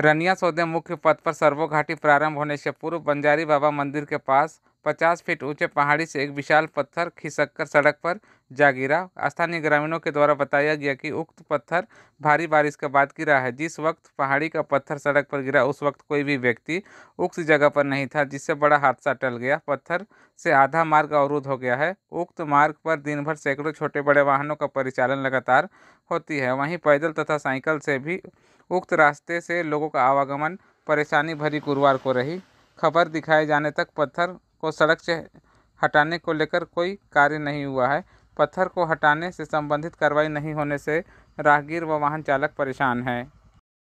रनिया सौदे मुख्य पथ पर सर्वो घाटी प्रारंभ होने से पूर्व बंजारी बाबा मंदिर के पास पचास फीट ऊंचे पहाड़ी से एक विशाल पत्थर खिसककर सड़क पर जा गिरा स्थानीय ग्रामीणों के द्वारा बताया गया कि उक्त पत्थर भारी बारिश के बाद गिरा है जिस वक्त पहाड़ी का पत्थर सड़क पर गिरा उस वक्त कोई भी व्यक्ति उक्त जगह पर नहीं था जिससे बड़ा हादसा टल गया पत्थर से आधा मार्ग अवरुद्ध हो गया है उक्त मार्ग पर दिन भर सैकड़ों छोटे बड़े वाहनों का परिचालन लगातार होती है वहीं पैदल तथा साइकिल से भी उक्त रास्ते से लोगों का आवागमन परेशानी भरी गुरुवार को रही खबर दिखाए जाने तक पत्थर को सड़क से हटाने को लेकर कोई कार्य नहीं हुआ है पत्थर को हटाने से संबंधित कार्रवाई नहीं होने से राहगीर व वाहन चालक परेशान हैं